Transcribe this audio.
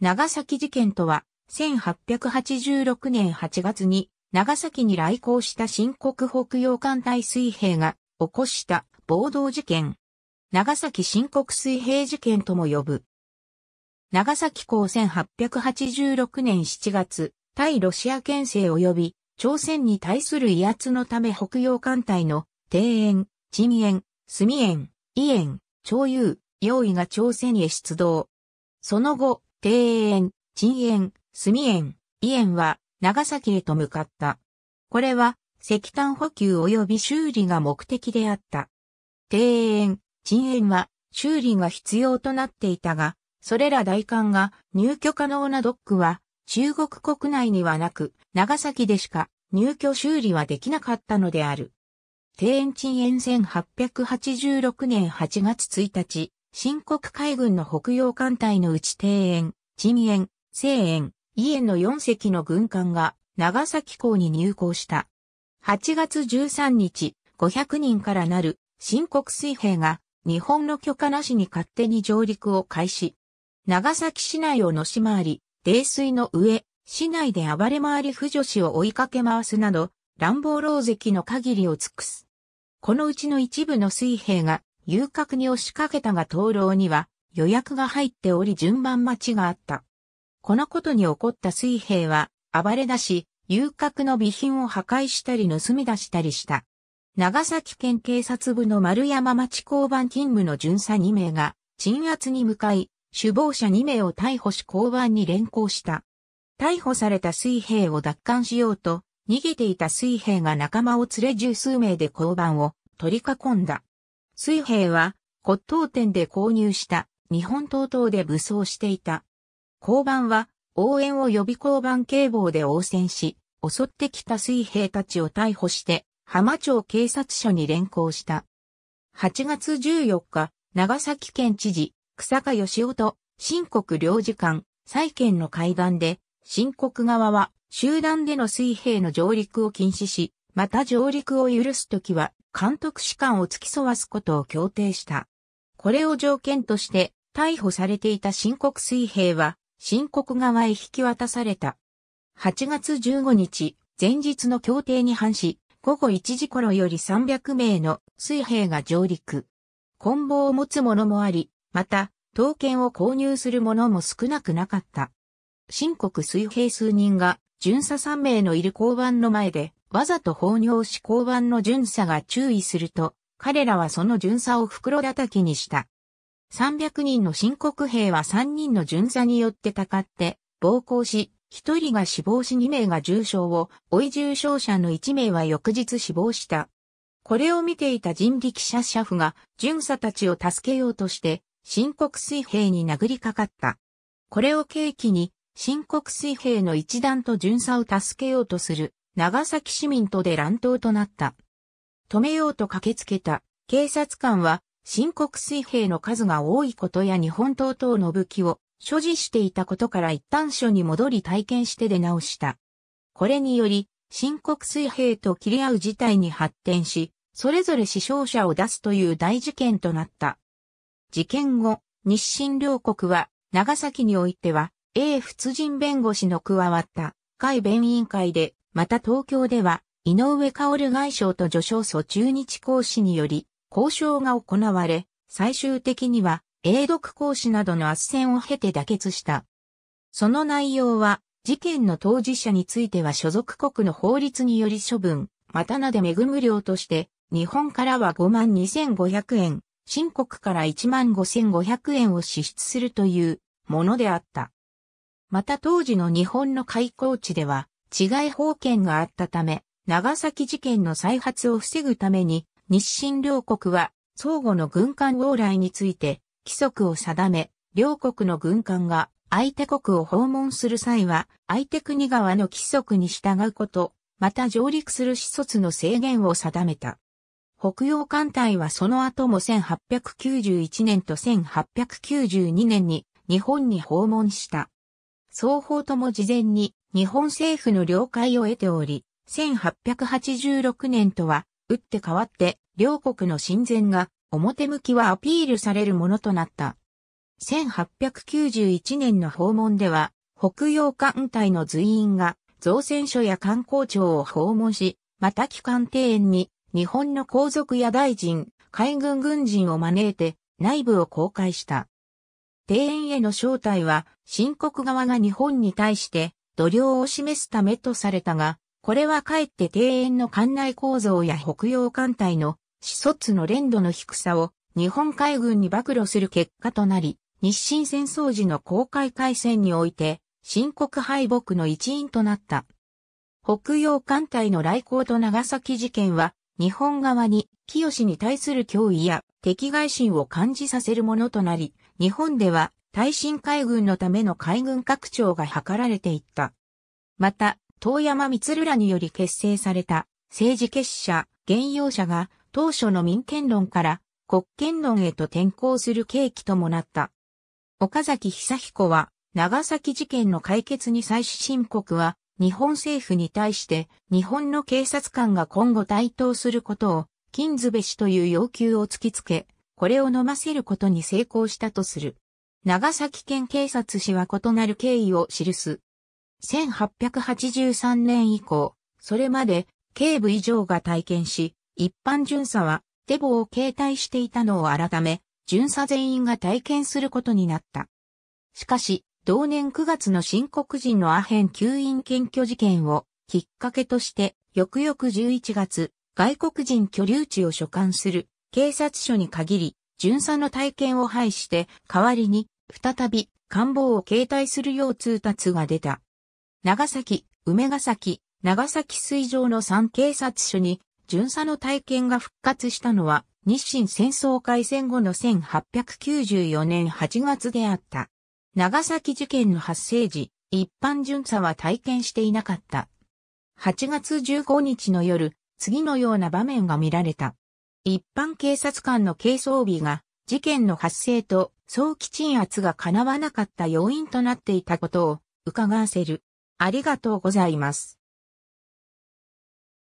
長崎事件とは、1886年8月に長崎に来航した新国北洋艦隊水兵が起こした暴動事件。長崎新国水兵事件とも呼ぶ。長崎港1886年7月、対ロシア県政及び朝鮮に対する威圧のため北洋艦隊の庭園、鎮園、墨園、伊園、長遊、用意が朝鮮へ出動。その後、庭園、鎮園、炭園、医園は長崎へと向かった。これは石炭補給及び修理が目的であった。庭園、鎮園は修理が必要となっていたが、それら大官が入居可能なドックは中国国内にはなく、長崎でしか入居修理はできなかったのである。庭園鎮園1886年8月1日、新国海軍の北洋艦隊のうち庭園、珍園、西園、伊園の4隻の軍艦が長崎港に入港した。8月13日、500人からなる新国水兵が日本の許可なしに勝手に上陸を開始。長崎市内をのし回り、泥水の上、市内で暴れ回り婦女子を追いかけ回すなど、乱暴狼藉の限りを尽くす。このうちの一部の水兵が遊郭に押しかけたが灯籠には予約が入っており順番待ちがあった。このことに怒った水兵は暴れ出し、遊郭の備品を破壊したり盗み出したりした。長崎県警察部の丸山町交番勤務の巡査2名が鎮圧に向かい、首謀者2名を逮捕し交番に連行した。逮捕された水兵を奪還しようと、逃げていた水兵が仲間を連れ十数名で交番を取り囲んだ。水兵は骨董店で購入した日本刀刀で武装していた。交番は応援を予備交番警棒で応戦し、襲ってきた水兵たちを逮捕して浜町警察署に連行した。8月14日、長崎県知事、草加義夫と新国領事館、再建の会談で、新国側は集団での水兵の上陸を禁止し、また上陸を許すときは監督士官を付き添わすことを協定した。これを条件として、逮捕されていた新国水兵は、新国側へ引き渡された。8月15日、前日の協定に反し、午後1時頃より300名の水兵が上陸。棍棒を持つ者もあり、また、刀剣を購入する者も少なくなかった。新国水兵数人が、巡査3名のいる交番の前で、わざと放尿し交番の巡査が注意すると、彼らはその巡査を袋叩きにした。300人の新国兵は3人の巡査によってたかって、暴行し、1人が死亡し2名が重傷を、追い重傷者の1名は翌日死亡した。これを見ていた人力車車夫が巡査たちを助けようとして、新国水兵に殴りかかった。これを契機に、新国水兵の一団と巡査を助けようとする長崎市民とで乱闘となった。止めようと駆けつけた警察官は深刻水兵の数が多いことや日本刀等の武器を所持していたことから一旦所に戻り体験して出直した。これにより、深刻水兵と切り合う事態に発展し、それぞれ死傷者を出すという大事件となった。事件後、日清両国は、長崎においては、英仏人弁護士の加わった、海弁委員会で、また東京では、井上薫外相と助将祖中日講師により、交渉が行われ、最終的には、英独講師などの圧戦を経て妥結した。その内容は、事件の当事者については所属国の法律により処分、またなで恵む量として、日本からは52,500円、新国から15,500円を支出するというものであった。また当時の日本の開港地では、治外法権があったため、長崎事件の再発を防ぐために、日清両国は相互の軍艦往来について規則を定め、両国の軍艦が相手国を訪問する際は、相手国側の規則に従うこと、また上陸する施設の制限を定めた。北洋艦隊はその後も1891年と1892年に日本に訪問した。双方とも事前に日本政府の了解を得ており、1886年とは、打って変わって、両国の親善が、表向きはアピールされるものとなった。1891年の訪問では、北洋艦隊の随員が、造船所や観光庁を訪問し、また機関庭園に、日本の皇族や大臣、海軍軍人を招いて、内部を公開した。庭園への招待は、新国側が日本に対して、度量を示すためとされたが、これはかえって庭園の館内構造や北洋艦隊の始卒の連度の低さを日本海軍に暴露する結果となり、日清戦争時の公開海戦において、深刻敗北の一因となった。北洋艦隊の来航と長崎事件は、日本側に清に対する脅威や敵外心を感じさせるものとなり、日本では耐震海軍のための海軍拡張が図られていった。また、遠山光らにより結成された政治結社、現用者が当初の民権論から国権論へと転向する契機ともなった。岡崎久彦は長崎事件の解決に際し申告は日本政府に対して日本の警察官が今後対等することを金図べしという要求を突きつけ、これを飲ませることに成功したとする。長崎県警察史は異なる経緯を記す。1883年以降、それまで警部以上が体験し、一般巡査はデボを携帯していたのを改め、巡査全員が体験することになった。しかし、同年9月の新国人のアヘン吸引検挙事件をきっかけとして、翌々11月、外国人居留地を所管する警察署に限り、巡査の体験を廃して、代わりに再び、官房を携帯するよう通達が出た。長崎、梅ヶ崎、長崎水上の3警察署に、巡査の体験が復活したのは、日清戦争開戦後の1894年8月であった。長崎事件の発生時、一般巡査は体験していなかった。8月15日の夜、次のような場面が見られた。一般警察官の軽装備が事件の発生と早期鎮圧が叶わなかった要因となっていたことを伺わせる。ありがとうございます。